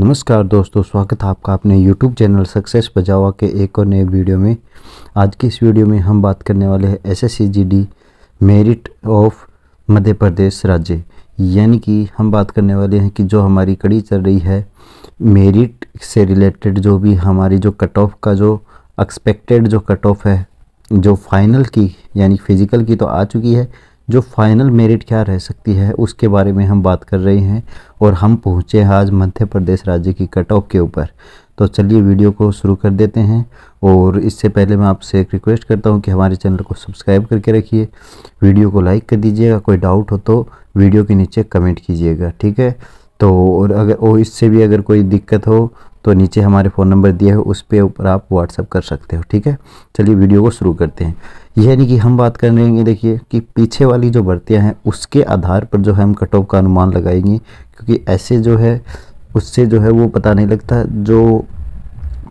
नमस्कार दोस्तों स्वागत है आपका अपने YouTube चैनल सक्सेस बजावा के एक और नए वीडियो में आज की इस वीडियो में हम बात करने वाले हैं S S merit of Madhya Pradesh राज्य यानी कि हम बात करने वाले हैं कि जो हमारी कड़ी चल रही है मेरिट से रिलेटेड जो भी हमारी जो कट ऑफ का जो एक्सपेक्टेड जो कट ऑफ है जो फाइनल की यानी फिज़िकल की तो आ चुकी है जो फाइनल मेरिट क्या रह सकती है उसके बारे में हम बात कर रहे हैं और हम पहुँचे आज मध्य प्रदेश राज्य की कट ऑफ के ऊपर तो चलिए वीडियो को शुरू कर देते हैं और इससे पहले मैं आपसे एक रिक्वेस्ट करता हूं कि हमारे चैनल को सब्सक्राइब करके रखिए वीडियो को लाइक कर दीजिएगा कोई डाउट हो तो वीडियो के नीचे कमेंट कीजिएगा ठीक है तो और अगर और इससे भी अगर कोई दिक्कत हो तो नीचे हमारे फ़ोन नंबर दिया है उस पर ऊपर आप व्हाट्सअप कर सकते हो ठीक है चलिए वीडियो को शुरू करते हैं यानी कि हम बात करेंगे देखिए कि पीछे वाली जो बर्तियाँ हैं उसके आधार पर जो है हम कट ऑफ का अनुमान लगाएंगे क्योंकि ऐसे जो है उससे जो है वो पता नहीं लगता जो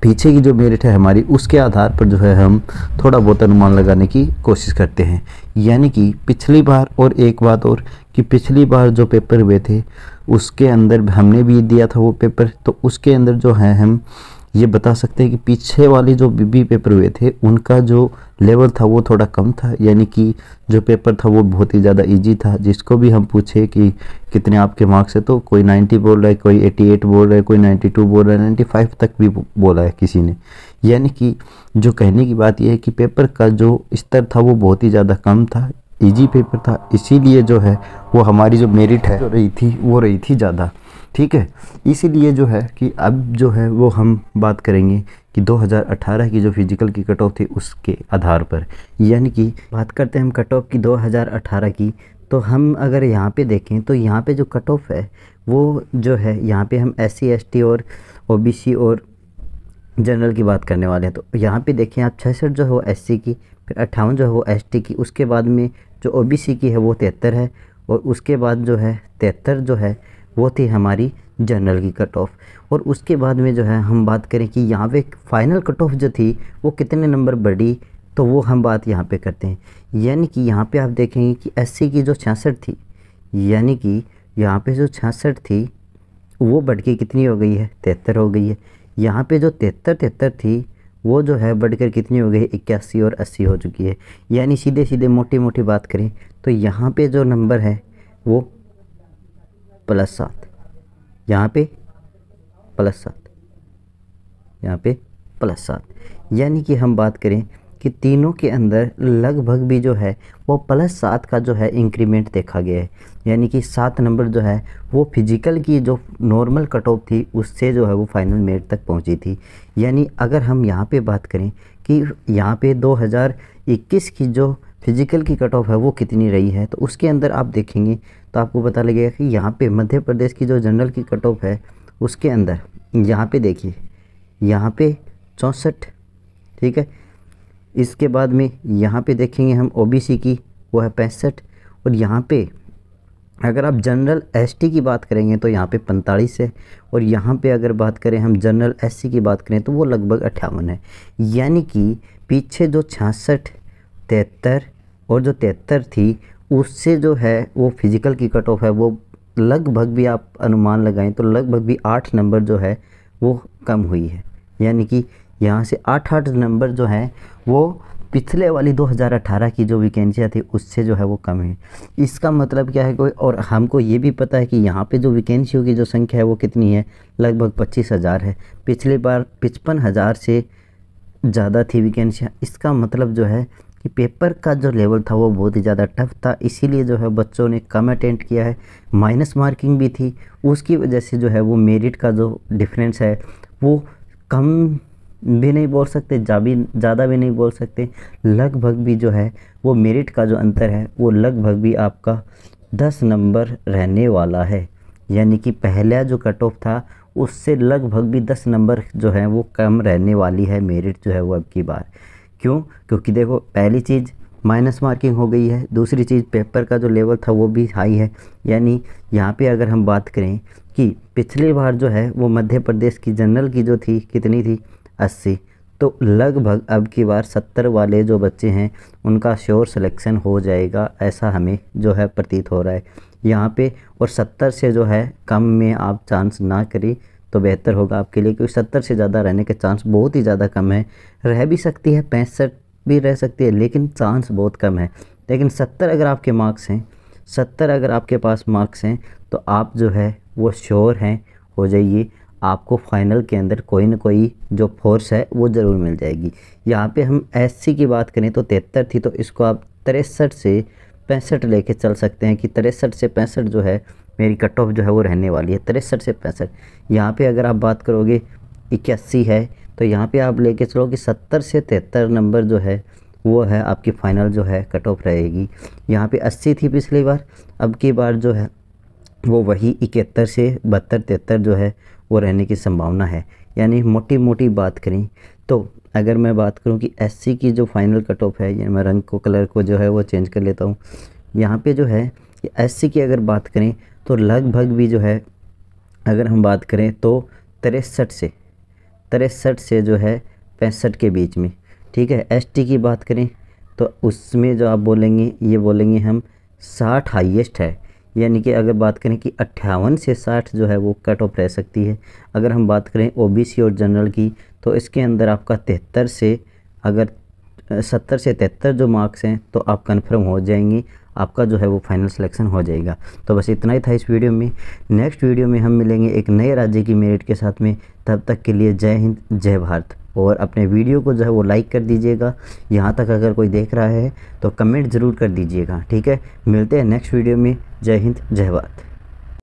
पीछे की जो मेरिट है हमारी उसके आधार पर जो है हम थोड़ा बहुत अनुमान लगाने की कोशिश करते हैं यानी कि पिछली बार और एक बात और कि पिछली बार जो पेपर हुए थे उसके अंदर हमने भी दिया था वो पेपर तो उसके अंदर जो है हम ये बता सकते हैं कि पीछे वाले जो बीबी पेपर हुए थे उनका जो लेवल था वो थोड़ा कम था यानी कि जो पेपर था वो बहुत ही ज़्यादा इजी था जिसको भी हम पूछे कि कितने आपके मार्क्स है तो कोई 90 बोल रहा है कोई 88 बोल रहा है कोई 92 बोल रहा है 95 तक भी बोला है किसी ने यानी कि जो कहने की बात यह है कि पेपर का जो स्तर था वो बहुत ही ज़्यादा कम था ईजी पेपर था इसीलिए जो है वो हमारी जो मेरिट है जो रही थी वो रही थी ज़्यादा ठीक है इसीलिए जो है कि अब जो है वो हम बात करेंगे कि 2018 की जो फिजिकल की कट ऑफ थी उसके आधार पर यानी कि बात करते हैं हम कट ऑफ की 2018 की तो हम अगर यहाँ पे देखें तो यहाँ पे जो कट ऑफ है वो जो है यहाँ पे हम एस सी और ओ और जनरल की बात करने वाले हैं तो यहाँ पे देखें आप छसठ जो है वो एस की फिर अट्ठावन जो है वो एस की उसके बाद में जो ओ की है वो तिहत्तर है और उसके बाद जो है तिहत्तर जो है वो थी हमारी जनरल की कट ऑफ और उसके बाद में जो है हम बात करें कि यहाँ पे फाइनल कट ऑफ जो थी वो कितने नंबर बढ़ी तो वो हम बात यहाँ पे करते हैं यानी कि यहाँ पे आप देखेंगे कि एस की जो छियासठ थी यानी कि यहाँ पे जो छियासठ थी वो बढ़ के कितनी हो गई है तिहत्तर हो गई है यहाँ पे जो तिहत्तर तिहत्तर थी वो जो है बढ़कर कितनी हो गई इक्यासी और अस्सी हो चुकी है यानी सीधे सीधे मोटी मोटी बात करें तो यहाँ पे जो नंबर है वो प्लस सात यहाँ पे प्लस सात यहाँ पे प्लस सात यानी कि हम बात करें कि तीनों के अंदर लगभग भी जो है वो प्लस सात का जो है इंक्रीमेंट देखा गया है यानी कि सात नंबर जो है वो फिजिकल की जो नॉर्मल कट ऑफ थी उससे जो है वो फाइनल मेरिट तक पहुंची थी यानी अगर हम यहाँ पे बात करें कि यहाँ पे 2021 की जो फिजिकल की कट ऑफ है वो कितनी रही है तो उसके अंदर आप देखेंगे तो आपको पता लगेगा कि यहाँ पे मध्य प्रदेश की जो जनरल की कट ऑफ है उसके अंदर यहाँ पे देखिए यहाँ पे चौंसठ ठीक है इसके बाद में यहाँ पे देखेंगे हम ओबीसी की वो है पैंसठ और यहाँ पे अगर आप जनरल एसटी की बात करेंगे तो यहाँ पे पैंतालीस है और यहाँ पे अगर बात करें हम जनरल एस की बात करें तो वो लगभग अट्ठावन है यानी कि पीछे जो छियासठ तिहत्तर और जो तिहत्तर थी उससे जो है वो फिज़िकल की कट ऑफ है वो लगभग भी आप अनुमान लगाएं तो लगभग भी आठ नंबर जो है वो कम हुई है यानी कि यहाँ से आठ आठ नंबर जो हैं वो पिछले वाली 2018 की जो वैकेंसियाँ थी उससे जो है वो कम है इसका मतलब क्या है कोई और हमको ये भी पता है कि यहाँ पे जो वैकेंसियों की जो संख्या है वो कितनी है लगभग पच्चीस हज़ार है पिछले बार पचपन हज़ार से ज़्यादा थी वैकेंसियाँ इसका मतलब जो है कि पेपर का जो लेवल था वो बहुत ही ज़्यादा टफ था इसीलिए जो है बच्चों ने कम अटेंड किया है माइनस मार्किंग भी थी उसकी वजह से जो है वो मेरिट का जो डिफरेंस है वो कम भी नहीं बोल सकते जा भी ज़्यादा भी नहीं बोल सकते लगभग भी जो है वो मेरिट का जो अंतर है वो लगभग भी आपका दस नंबर रहने वाला है यानी कि पहला जो कट ऑफ था उससे लगभग भी दस नंबर जो है वो कम रहने वाली है मेरिट जो है वो अब की बार क्यों क्योंकि देखो पहली चीज़ माइनस मार्किंग हो गई है दूसरी चीज़ पेपर का जो लेवल था वो भी हाई है यानी यहाँ पे अगर हम बात करें कि पिछली बार जो है वो मध्य प्रदेश की जनरल की जो थी कितनी थी अस्सी तो लगभग अब की बार सत्तर वाले जो बच्चे हैं उनका श्योर सिलेक्शन हो जाएगा ऐसा हमें जो है प्रतीत हो रहा है यहाँ पे और सत्तर से जो है कम में आप चांस ना करें तो बेहतर होगा आपके लिए क्योंकि सत्तर से ज़्यादा रहने के चांस बहुत ही ज़्यादा कम है रह भी सकती है पैंसठ भी रह सकती है लेकिन चांस बहुत कम है लेकिन सत्तर अगर आपके मार्क्स हैं सत्तर अगर आपके पास मार्क्स हैं तो आप जो है वो श्योर हैं हो जाइए आपको फाइनल के अंदर कोई ना कोई जो फोर्स है वो ज़रूर मिल जाएगी यहाँ पे हम एस की बात करें तो तिहत्तर थी तो इसको आप तिरसठ से पैंसठ लेके चल सकते हैं कि तिरसठ से पैंसठ जो है मेरी कट ऑफ जो है वो रहने वाली है तिरसठ से पैंसठ यहाँ पे अगर आप बात करोगे इक्यासी है तो यहाँ पे आप लेके चलो कि सत्तर से तिहत्तर नंबर जो है वो है आपकी फ़ाइनल जो है कट ऑफ रहेगी यहाँ पे अस्सी थी पिछली बार अब की बार जो है वो वही इकहत्तर से बहत्तर तिहत्तर जो है वो रहने की संभावना है यानी मोटी मोटी बात करें तो अगर मैं बात करूँ कि एस की जो फाइनल कट ऑफ है यानी मैं रंग को कलर को जो है वो चेंज कर लेता हूँ यहाँ पे जो है एस की अगर बात करें तो लगभग भी जो है अगर हम बात करें तो तिरसठ से तिरसठ से जो है पैंसठ के बीच में ठीक है एसटी की बात करें तो उसमें जो आप बोलेंगे ये बोलेंगे हम साठ हाईएस्ट है यानी कि अगर बात करें कि अट्ठावन से साठ जो है वो कट ऑफ रह सकती है अगर हम बात करें ओबीसी और जनरल की तो इसके अंदर आपका तिहत्तर से अगर सत्तर से तिहत्तर जो मार्क्स हैं तो आप कन्फर्म हो जाएंगी आपका जो है वो फाइनल सिलेक्शन हो जाएगा तो बस इतना ही था इस वीडियो में नेक्स्ट वीडियो में हम मिलेंगे एक नए राज्य की मेरिट के साथ में तब तक के लिए जय हिंद जय भारत और अपने वीडियो को जो है वो लाइक कर दीजिएगा यहाँ तक अगर कोई देख रहा है तो कमेंट ज़रूर कर दीजिएगा ठीक है मिलते हैं नेक्स्ट वीडियो में जय हिंद जय भारत